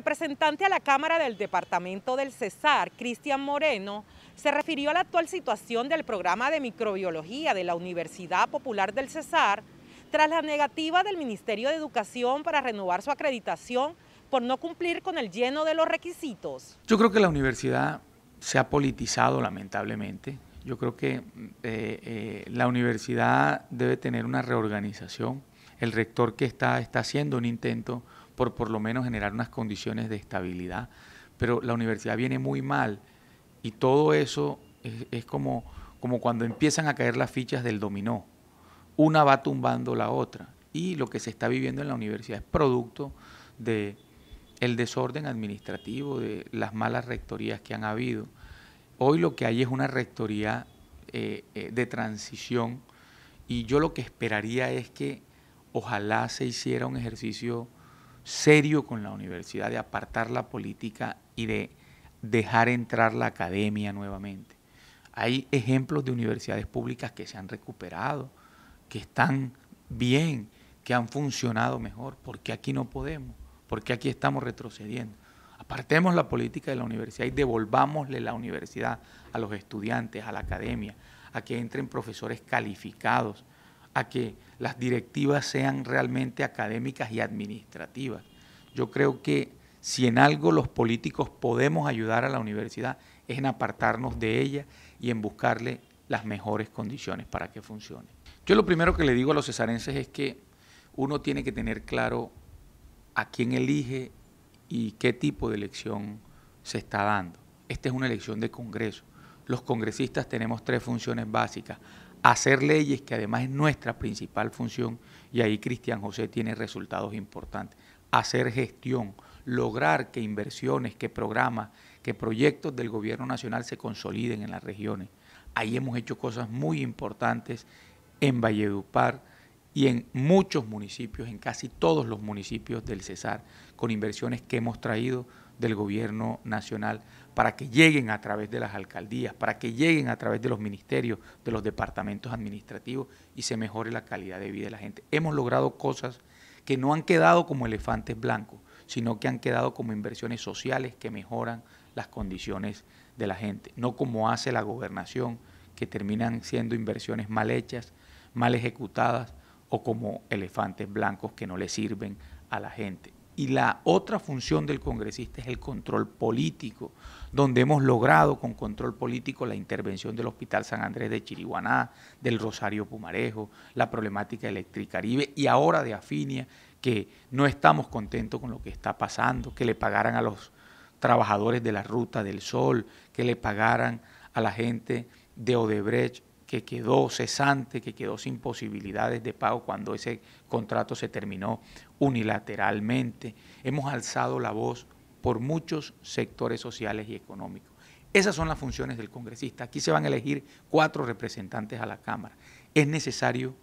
representante a la Cámara del Departamento del Cesar, Cristian Moreno, se refirió a la actual situación del programa de microbiología de la Universidad Popular del Cesar tras la negativa del Ministerio de Educación para renovar su acreditación por no cumplir con el lleno de los requisitos. Yo creo que la universidad se ha politizado lamentablemente. Yo creo que eh, eh, la universidad debe tener una reorganización el rector que está, está haciendo un intento por por lo menos generar unas condiciones de estabilidad, pero la universidad viene muy mal y todo eso es, como, como cuando empiezan a caer las fichas del dominó. Una va tumbando la otra y lo que se está viviendo en la universidad es producto de el desorden administrativo, de las malas rectorías que han habido. Hoy lo que hay es una rectoría eh, eh, de transición y yo lo que esperaría es que ojalá se hiciera un ejercicio serio con la universidad de apartar la política y de dejar entrar la academia nuevamente. Hay ejemplos de universidades públicas que se han recuperado, que están bien, que han funcionado mejor, ¿Por qué aquí no podemos, ¿Por qué aquí estamos retrocediendo. Apartemos la política de la universidad y devolvámosle la universidad a los estudiantes, a la academia, a que entren profesores calificados, a que las directivas sean realmente académicas y administrativas. Yo creo que si en algo los políticos podemos ayudar a la universidad es en apartarnos de ella y en buscarle las mejores condiciones para que funcione. Yo lo primero que le digo a los cesarenses es que uno tiene que tener claro a quién elige y qué tipo de elección se está dando. Esta es una elección de Congreso. Los congresistas tenemos tres funciones básicas, hacer leyes, que además es nuestra principal función, y ahí Cristian José tiene resultados importantes, hacer gestión, lograr que inversiones, que programas, que proyectos del gobierno nacional se consoliden en las regiones. Ahí hemos hecho cosas muy importantes en Valledupar y en muchos municipios, en casi todos los municipios del Cesar, con inversiones que hemos traído del gobierno nacional para que lleguen a través de las alcaldías, para que lleguen a través de los ministerios, de los departamentos administrativos y se mejore la calidad de vida de la gente. Hemos logrado cosas que no han quedado como elefantes blancos, sino que han quedado como inversiones sociales que mejoran las condiciones de la gente, no como hace la gobernación, que terminan siendo inversiones mal hechas, mal ejecutadas o como elefantes blancos que no le sirven a la gente y la otra función del congresista es el control político, donde hemos logrado con control político la intervención del Hospital San Andrés de Chiriguaná, del Rosario Pumarejo, la problemática de Electricaribe y ahora de Afinia, que no estamos contentos con lo que está pasando, que le pagaran a los trabajadores de la Ruta del Sol, que le pagaran a la gente de Odebrecht que quedó cesante, que quedó sin posibilidades de pago cuando ese contrato se terminó unilateralmente. Hemos alzado la voz por muchos sectores sociales y económicos. Esas son las funciones del congresista. Aquí se van a elegir cuatro representantes a la Cámara. Es necesario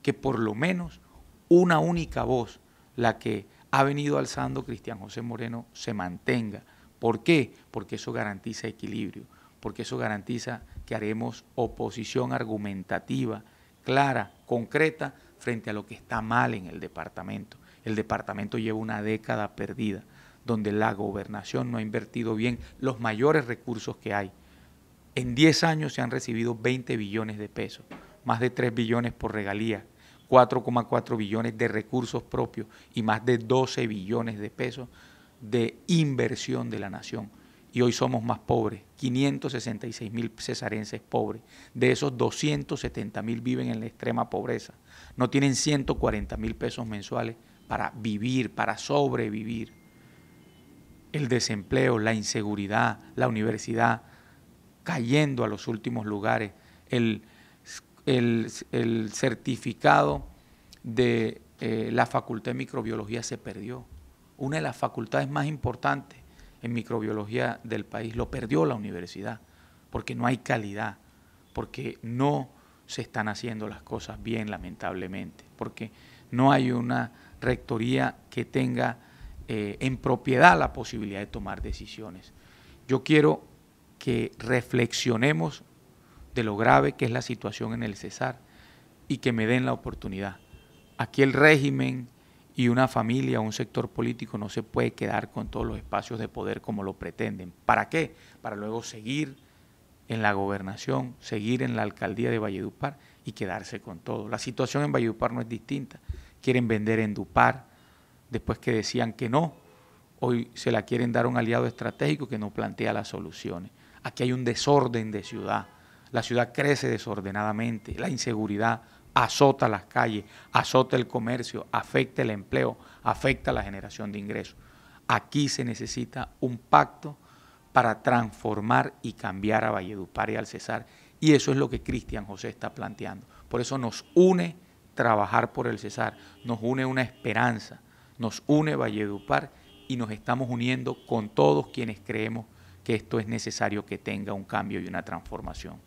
que por lo menos una única voz, la que ha venido alzando Cristian José Moreno, se mantenga. ¿Por qué? Porque eso garantiza equilibrio porque eso garantiza que haremos oposición argumentativa, clara, concreta, frente a lo que está mal en el departamento. El departamento lleva una década perdida, donde la gobernación no ha invertido bien los mayores recursos que hay. En 10 años se han recibido 20 billones de pesos, más de 3 billones por regalías, 4,4 billones de recursos propios y más de 12 billones de pesos de inversión de la nación y hoy somos más pobres. 566 mil cesarenses pobres. De esos 270 mil viven en la extrema pobreza. No tienen 140 mil pesos mensuales para vivir, para sobrevivir. El desempleo, la inseguridad, la universidad cayendo a los últimos lugares. El, certificado de eh, la Facultad de Microbiología se perdió. Una de las facultades más importantes en microbiología del país lo perdió la universidad, porque no hay calidad, porque no se están haciendo las cosas bien, lamentablemente, porque no hay una rectoría que tenga eh, en propiedad la posibilidad de tomar decisiones. Yo quiero que reflexionemos de lo grave que es la situación en el Cesar y que me den la oportunidad. Aquí el régimen y una familia, un sector político no se puede quedar con todos los espacios de poder como lo pretenden. ¿Para qué? Para luego seguir en la gobernación, seguir en la alcaldía de Valledupar y quedarse con todo. La situación en Valledupar no es distinta. Quieren vender en Dupar, después que decían que no, hoy se la quieren dar a un aliado estratégico que no plantea las soluciones. Aquí hay un desorden de ciudad. La ciudad crece desordenadamente, la inseguridad, azota las calles, azota el comercio, afecta el empleo, afecta la generación de ingresos. Aquí se necesita un pacto para transformar y cambiar a Valledupar y al Cesar. Y eso es lo que Cristian José está planteando. Por eso nos une trabajar por el Cesar, nos une una esperanza, nos une Valledupar y nos estamos uniendo con todos quienes creemos que esto es necesario que tenga un cambio y una transformación.